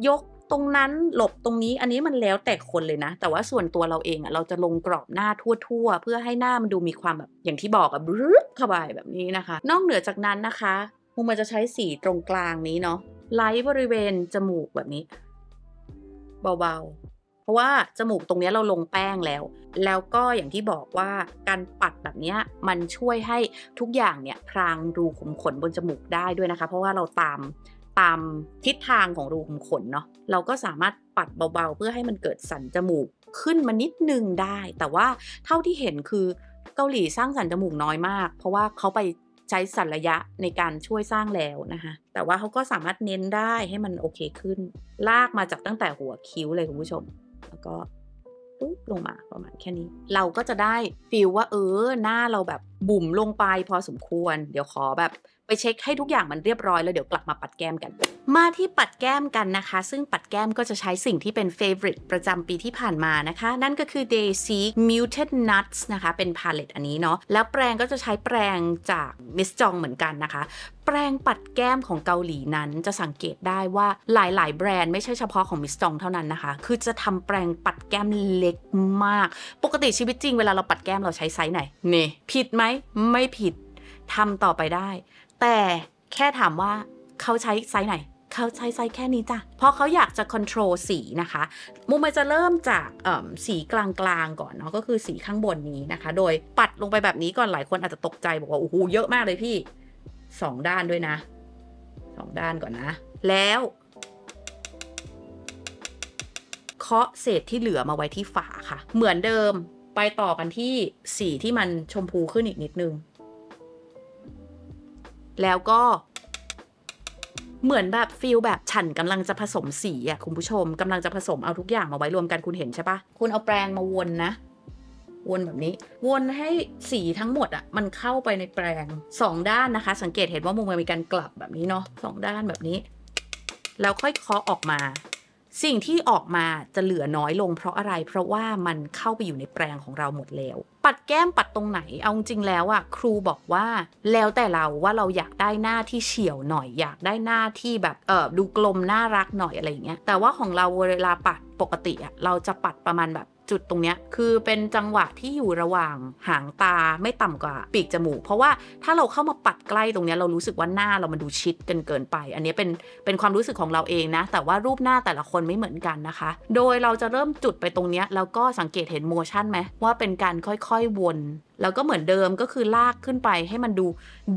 ยกตรงนั้นหลบตรงนี้ อันนี้มันแล้วแต่คนเลยนะ แต่ว่าส่วนตัวเราเองอะ่ะเราจะลงกรอบหน้าทั่วๆ เพื่อให้หน้ามันดูมีความแบบ อย่างที่บอกอะบรึ๊บเข้าไปแบบนี้นะคะ นอกเหนือจากนั้นนะคะ มุมมันจะใช้สีตรงกลางนี้เนาะไลท์บริเวณจมูกแบบนี้เบาๆราะว่า จมูกตรงนี้เราลงแป้งแล้ว แล้วก็อย่างที่บอกว่าการปัดแบบนี้มันช่วยให้ทุกอย่างเนี่ยพรางรูขุมขนบนจมูกได้ด้วยนะคะ เพราะว่าเราตามตามทิศทางของรูขุมขนเนาะ เราก็สามารถปัดเบาๆ เพื่อให้มันเกิดสันจมูกขึ้นมานิดนึงได้ แต่ว่าเท่าที่เห็นคือเกาหลีสร้างสันจมูกน้อยมาก เพราะว่าเขาไปใช้สัระยะในการช่วยสร้างแล้วนะคะแต่ว่าเขาก็สามารถเน้นได้ให้มันโอเคขึ้น ลากมาจากตั้งแต่หัวคิ้วเลยคุณผู้ชมแล้วก็ปุ๊บลงมาประมาณแค่นี้เราก็จะได้ ฟีลว่าเออหน้าเราแบบบุ๋มลงไปพอสมควร เดี๋ยวขอแบบไปเช็คให้ทุกอย่างมันเรียบร้อยแล้วเดี๋ยวกลับมาปัดแก้มกัน มาที่ปัดแก้มกันนะคะ ซึ่งปัดแก้มก็จะใช้สิ่งที่เป็น favorite ประจำปีที่ผ่านมานะคะ นั่นก็คือ Daisy Muted Nuts นะคะ เป็นพาเลตอันนี้เนาะแล้วแปรงก็จะใช้แปรงจาก Miss Jong เหมือนกันนะคะ แปรงปัดแก้มของเกาหลีนั้นจะสังเกตได้ว่าหลายๆแบรนด์ไม่ใช่เฉพาะของมิสจองเท่านั้นนะคะคือจะทำแปรงปัดแก้มเล็กมาก ปกติชีวิตจริง เวลาเราปัดแก้มเราใช้ไซส์ไหนนี่ผิดไหมไม่ผิดทำต่อไปได้แต่แค่ถามว่าเขาใช้ไซส์ไหนเขาใช้ไซส์แค่นี้จ้ะเพราะเขาอยากจะควบคุมสีนะคะ มุมมันจะเริ่มจากสีกลางๆก่อนเนาะ ก็คือสีข้างบนนี้นะคะ โดยปัดลงไปแบบนี้ก่อน หลายคนอาจจะตกใจบอกว่าโอ้โหเยอะมากเลยพี่สองด้านด้วยนะสองด้านก่อนนะ แล้ว เคาะเศษที่เหลือมาไว้ที่ฝาค่ะ เหมือนเดิมไปต่อกันที่สีที่มันชมพูขึ้นอีกนิดนึงแล้วก็เหมือนแบบฟิลแบบฉันกำลังจะผสมสีอะคุณผู้ชม กำลังจะผสมเอาทุกอย่างมาไว้รวมกันคุณเห็นใช่ปะคุณเอาแปรงมาวนนะ วนแบบนี้ วนให้สีทั้งหมดอะมันเข้าไปในแปรงสองด้านนะคะ สังเกตเห็นว่ามุมมันมีการกลับแบบนี้เนาะสองด้านแบบนี้แล้วค่อยเคาะออกมา สิ่งที่ออกมาจะเหลือน้อยลงเพราะอะไรเพราะว่ามันเข้าไปอยู่ในแปรงของเราหมดแล้วปัดแก้มปัดตรงไหน เอาจริงแล้วอะครูบอกว่า แล้วแต่เราว่าเราอยากได้หน้าที่เฉียวหน่อย อยากได้หน้าที่แบบเออดูกลมน่ารักหน่อยอะไรอย่างเงี้ย แต่ว่าของเราเวลาปัดปกติอะเราจะปัดประมาณแบบจุดตรงเนี้ยคือเป็นจังหวะที่อยู่ระหว่างหางตาไม่ต่ำกว่าปีกจมูก เพราะว่าถ้าเราเข้ามาปัดใกล้ตรงเนี้ยเรารู้สึกว่าหน้าเรามันดูชิดกันเกินไป อันนี้เป็นเป็นความรู้สึกของเราเองนะ แต่ว่ารูปหน้าแต่ละคนไม่เหมือนกันนะคะ โดยเราจะเริ่มจุดไปตรงเนี้ยแล้วก็สังเกตเห็นโมชั่นไหมว่าเป็นการค่อยๆวนแล้วก็เหมือนเดิมก็คือลากขึ้นไปให้มันดู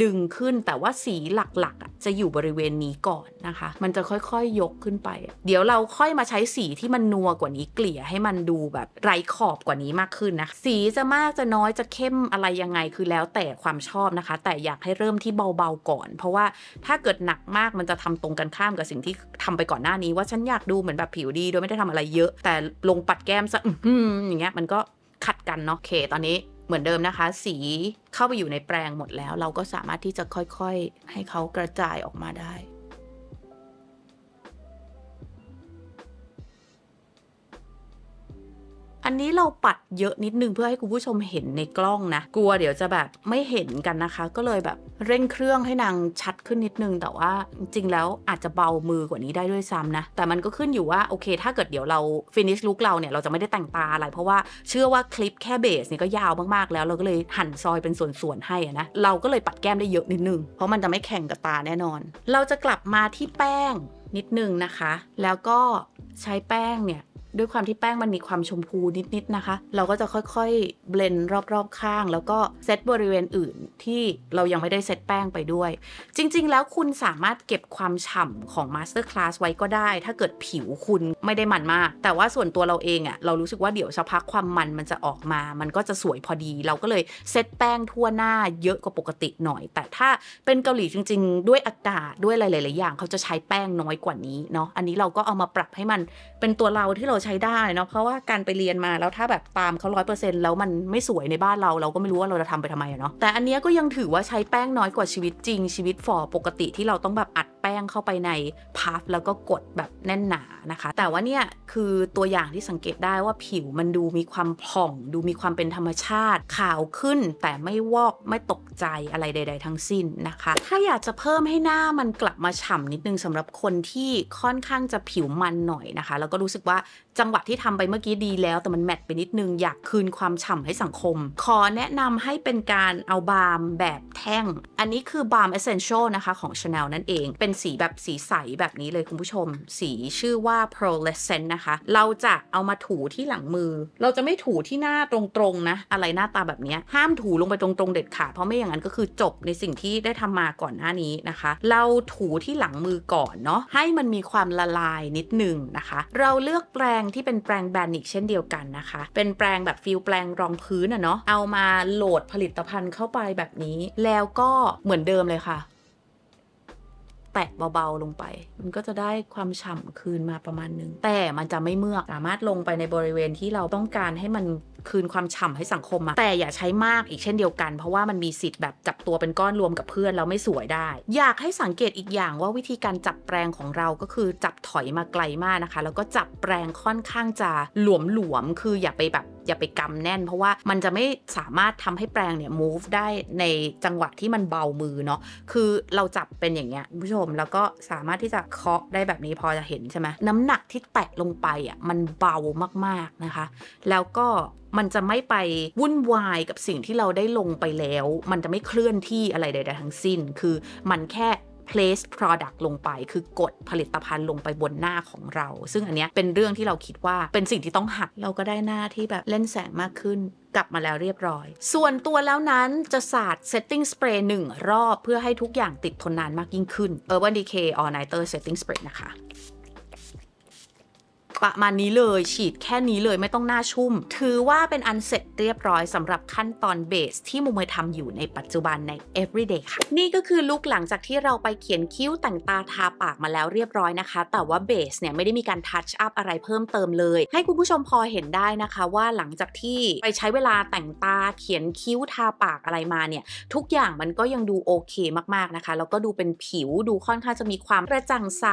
ดึงขึ้น แต่ว่าสีหลักๆจะอยู่บริเวณนี้ก่อนนะคะ มันจะค่อยๆ ยกขึ้นไป เดี๋ยวเราค่อยมาใช้สีที่มันนัวกว่านี้ เกลี่ยให้มันดูแบบไรขอบกว่านี้มากขึ้นนะสีจะมากจะน้อยจะเข้มอะไรยังไงคือแล้วแต่ความชอบนะคะ แต่อยากให้เริ่มที่เบาๆก่อน เพราะว่าถ้าเกิดหนักมากมันจะทำตรงกันข้ามกับสิ่งที่ทำไปก่อนหน้านี้ ว่าฉันอยากดูเหมือนแบบผิวดี โดยไม่ได้ทำอะไรเยอะ แต่ลงปัดแก้มซะอย่างเงี้ยมันก็ขัดกันเนาะโอเค ตอนนี้เหมือนเดิมนะคะสีเข้าไปอยู่ในแปรงหมดแล้วเราก็สามารถที่จะค่อยๆให้เขากระจายออกมาได้อันนี้เราปัดเยอะนิดนึงเพื่อให้คุณผู้ชมเห็นในกล้องนะกลัวเดี๋ยวจะแบบไม่เห็นกันนะคะ ก็เลยแบบ เร่งเครื่องให้นางชัดขึ้นนิดนึง แต่ว่าจริงแล้วอาจจะเบามือกว่านี้ได้ด้วยซ้ำนะ แต่มันก็ขึ้นอยู่ว่าโอเค ถ้าเกิดเดี๋ยวเราฟินิชลุคเราเนี่ยเราจะไม่ได้แต่งตาอะไรเพราะว่าเชื่อว่าคลิปแค่เบสเนี่ยก็ยาวมากๆแล้ว เราก็เลยหั่นซอยเป็นส่วนๆให้นะเราก็เลยปัดแก้มได้เยอะนิดนึงเพราะมันจะไม่แข่งกับตาแน่นอน เราจะกลับมาที่แป้งนิดนึงนะคะ แล้วก็ใช้แป้งเนี่ยด้วยความที่แป้งมันมีความชมพูนิดๆนะคะ เราก็จะค่อยๆเบลนรอบๆข้าง แล้วก็เซตบริเวณอื่นที่เรายังไม่ได้เซตแป้งไปด้วย จริงๆแล้วคุณสามารถเก็บความฉ่ำของมาสเตอร์คลาสไว้ก็ได้ ถ้าเกิดผิวคุณไม่ได้มันมาก แต่ว่าส่วนตัวเราเองอะ่ะเรารู้สึกว่าเดี๋ยวสักพักความมันมันจะออกมา มันก็จะสวยพอดี เราก็เลยเซตแป้งทั่วหน้าเยอะกว่าปกติหน่อย แต่ถ้าเป็นเกาหลีจริง ๆ ด้วยอากาศด้วยหลายๆอย่างเขาจะใช้แป้งน้อยกว่านี้เนาะอันนี้เราก็เอามาปรับให้มันเป็นตัวเราที่เราใช้ได้เนาะเพราะว่าการไปเรียนมาแล้วถ้าแบบตามเขาร้อยเปอร์เซ็นต์แล้วมันไม่สวยในบ้านเราเราก็ไม่รู้ว่าเราจะทำไปทำไมเนาะแต่อันเนี้ยก็ยังถือว่าใช้แป้งน้อยกว่าชีวิตจริงชีวิตฝ่อปกติที่เราต้องแบบอัดแป้งเข้าไปในพัฟแล้วก็กดแบบแน่นหนานะคะ แต่ว่าเนี่ยคือตัวอย่างที่สังเกตได้ว่าผิวมันดูมีความผ่อง ดูมีความเป็นธรรมชาติขาวขึ้น แต่ไม่วอกไม่ตกใจอะไรใด ๆทั้งสิ้นนะคะ ถ้าอยากจะเพิ่มให้หน้ามันกลับมาฉ่ำนิดนึงสำหรับคนที่ค่อนข้างจะผิวมันหน่อยนะคะ แล้วก็รู้สึกว่าจังหวะที่ทำไปเมื่อกี้ดีแล้ว แต่มันแมทไปนิดนึงอยากคืนความฉ่าให้สังคม ขอแนะนำให้เป็นการเอาบาล์มแบบแท่งอันนี้คือบาล์มเอเซนเชลนะคะ ของชาแนลนั่นเอง เป็นสีแบบสีใสแบบนี้เลยคุณผู้ชม สีชื่อว่า p r o l e s c e n t นะคะ เราจะเอามาถูที่หลังมือ เราจะไม่ถูที่หน้าตรงๆนะอะไรหน้าตาแบบนี้ ห้ามถูลงไปตรงๆ เด็ดขาดเพราะไม่อย่างนั้นก็คือจบในสิ่งที่ได้ทำมาก่อนหน้านี้นะคะ เราถูที่หลังมือก่อนเนาะให้มันมีความละลายนิดนึงนะคะ เราเลือกแปรงงที่เป็นแปลงแบรนด์อีกเช่นเดียวกันนะคะ เป็นแปลงแบบฟิลแปลงรองพื้นอะเนาะ เอามาโหลดผลิตภัณฑ์เข้าไปแบบนี้ แล้วก็เหมือนเดิมเลยค่ะ แตะเบาๆลงไป มันก็จะได้ความฉ่ำคืนมาประมาณนึง แต่มันจะไม่เมือก สามารถลงไปในบริเวณที่เราต้องการให้มันคืนความฉ่าให้สังคมอะแต่อย่าใช้มากอีกเช่นเดียวกันเพราะว่ามันมีสิทธิ์แบบจับตัวเป็นก้อนรวมกับเพื่อนแล้วไม่สวยได้ อยากให้สังเกตอีกอย่างว่าวิธีการจับแปรงของเราก็คือจับถอยมาไกลมากนะคะแล้วก็จับแปรงค่อนข้างจะหลวมๆคืออย่าไปแบบอย่าไปกำแน่น เพราะว่ามันจะไม่สามารถทำให้แปรงเนี่ย move ได้ในจังหวะที่มันเบามือเนาะคือเราจับเป็นอย่างเงี้ยผู้ชม แล้วก็สามารถที่จะเคาะได้แบบนี้พอจะเห็นใช่ไหมน้ำหนักที่แตะลงไปอ่ะมันเบามากๆนะคะ แล้วก็มันจะไม่ไปวุ่นวายกับสิ่งที่เราได้ลงไปแล้ว มันจะไม่เคลื่อนที่อะไรใด ๆทั้งสิ้น คือมันแค่ place product ลงไป คือกดผลิตภัณฑ์ลงไปบนหน้าของเรา ซึ่งอันเนี้ยเป็นเรื่องที่เราคิดว่าเป็นสิ่งที่ต้องหัก เราก็ได้หน้าที่แบบเล่นแสงมากขึ้นกลับมาแล้วเรียบร้อย ส่วนตัวแล้วนั้นจะสาด setting spray 1 รอบเพื่อให้ทุกอย่างติดทนนานมากยิ่งขึ้น Urban Decay All Nighter Setting Spray นะคะประมาณนี้เลย ฉีดแค่นี้เลยไม่ต้องหน้าชุ่ม ถือว่าเป็นอันเสร็จเรียบร้อยสำหรับขั้นตอนเบส ที่มุมเมยทำอยู่ในปัจจุบันใน everyday ค่ะ นี่ก็คือลุคหลังจากที่เราไปเขียนคิ้วแต่งตาทาปากมาแล้วเรียบร้อยนะคะ แต่ว่าเบสเนี่ยไม่ได้มีการทัชอัพอะไรเพิ่มเติมเลย ให้คุณผู้ชมพอเห็นได้นะคะว่าหลังจากที่ไปใช้เวลาแต่งตาเขียนคิ้วทาปากอะไรมาเนี่ย ทุกอย่างมันก็ยังดูโอเคมากๆนะคะแล้วก็ดูเป็นผิวดูค่อนข้างจะมีความกระจ่างใส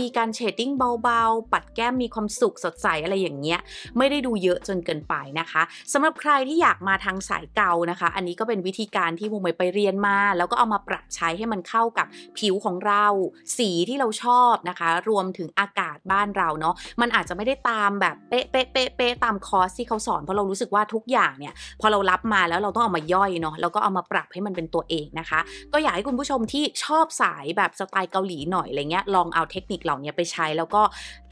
มีการเชดดิ้งเบาๆปัดแก้มมีความความสุขสดใสอะไรอย่างเงี้ยไม่ได้ดูเยอะจนเกินไปนะคะ สำหรับใครที่อยากมาทางสายเกานะคะ อันนี้ก็เป็นวิธีการที่วงไปไปเรียนมา แล้วก็เอามาปรับใช้ให้มันเข้ากับผิวของเรา สีที่เราชอบนะคะ รวมถึงอากาศบ้านเราเนาะมันอาจจะไม่ได้ตามแบบเป๊ะเป๊ะเป๊ะเป๊ะตามคอร์สที่เขาสอน เพราะเรารู้สึกว่าทุกอย่างเนี่ย พอเรารับมาแล้วเราต้องเอามาย่อยเนาะแล้วก็เอามาปรับให้มันเป็นตัวเองนะคะ ก็อยากให้คุณผู้ชมที่ชอบสายแบบสไตล์เกาหลีหน่อยอะไรเงี้ยลองเอาเทคนิคเหล่านี้ไปใช้ แล้วก็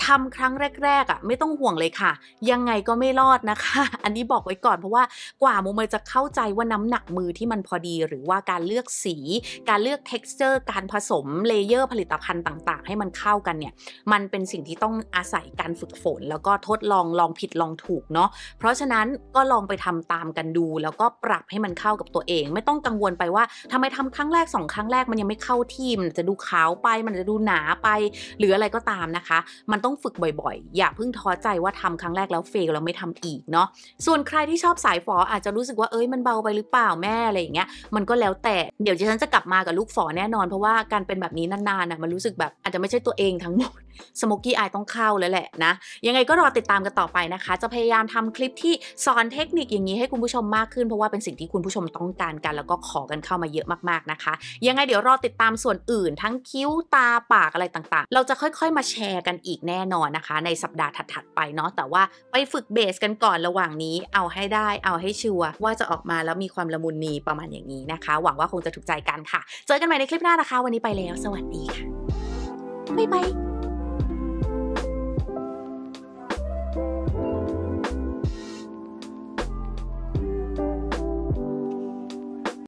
ทำครั้งแรกๆอ่ะไม่ต้องห่วงเลยค่ะ ยังไงก็ไม่รอดนะคะ อันนี้บอกไว้ก่อนเพราะว่ากว่าโมเมจะเข้าใจว่าน้ำหนักมือที่มันพอดีหรือว่าการเลือกสี การเลือก texture การผสมเลเยอร์ผลิตภัณฑ์ต่าง ๆ ให้มันเข้ากันเนี่ยมันเป็นสิ่งที่ต้องอาศัยการฝึกฝน แล้วก็ทดลองลองผิดลองถูกเนาะเพราะฉะนั้นก็ลองไปทำตามกันดู แล้วก็ปรับให้มันเข้ากับตัวเอง ไม่ต้องกังวลไปว่า ทำไมทำครั้งแรก 2 ครั้งแรกมันยังไม่เข้าทีมจะดูขาวไปมันจะดูหนาไปหรืออะไรก็ตามนะคะ มันต้องฝึกบ่อยอย่าเพิ่งท้อใจว่าทำครั้งแรกแล้วเฟลเราไม่ทำอีกเนาะ ส่วนใครที่ชอบสายฟออาจจะรู้สึกว่าเอ้ยมันเบาไปหรือเปล่าแม่อะไรอย่างเงี้ย มันก็แล้วแต่ เดี๋ยวฉันจะกลับมากับลูกฟอแน่นอนเพราะว่าการเป็นแบบนี้นานๆน่ะมันรู้สึกแบบอาจจะไม่ใช่ตัวเองทั้งหมดสมุกี้อายต้องเข้าแล้วแหละนะ ยังไงก็รอติดตามกันต่อไปนะคะ จะพยายามทำคลิปที่สอนเทคนิคอย่างนี้ให้คุณผู้ชมมากขึ้น เพราะว่าเป็นสิ่งที่คุณผู้ชมต้องการกัน แล้วก็ขอกันเข้ามาเยอะมาก ๆ นะคะ ยังไงเดี๋ยวรอติดตามส่วนอื่น ทั้งคิ้วตาปากอะไรต่าง ๆ เราจะค่อยๆ มาแชร์กันอีกแน่นอนนะคะ ในสัปดาห์ถัด ๆไปเนาะ แต่ว่าไปฝึกเบสกันก่อนระหว่างนี้ เอาให้ได้ เอาให้ชัวร์ว่าจะออกมาแล้วมีความละมุนนีประมาณอย่างนี้นะคะ หวังว่าคงจะถูกใจกันค่ะ เจอกันใหม่ในคลิปหน้านะคะ วันนี้ไปแล้ว สวัสดีค่ะบ๊ายบาย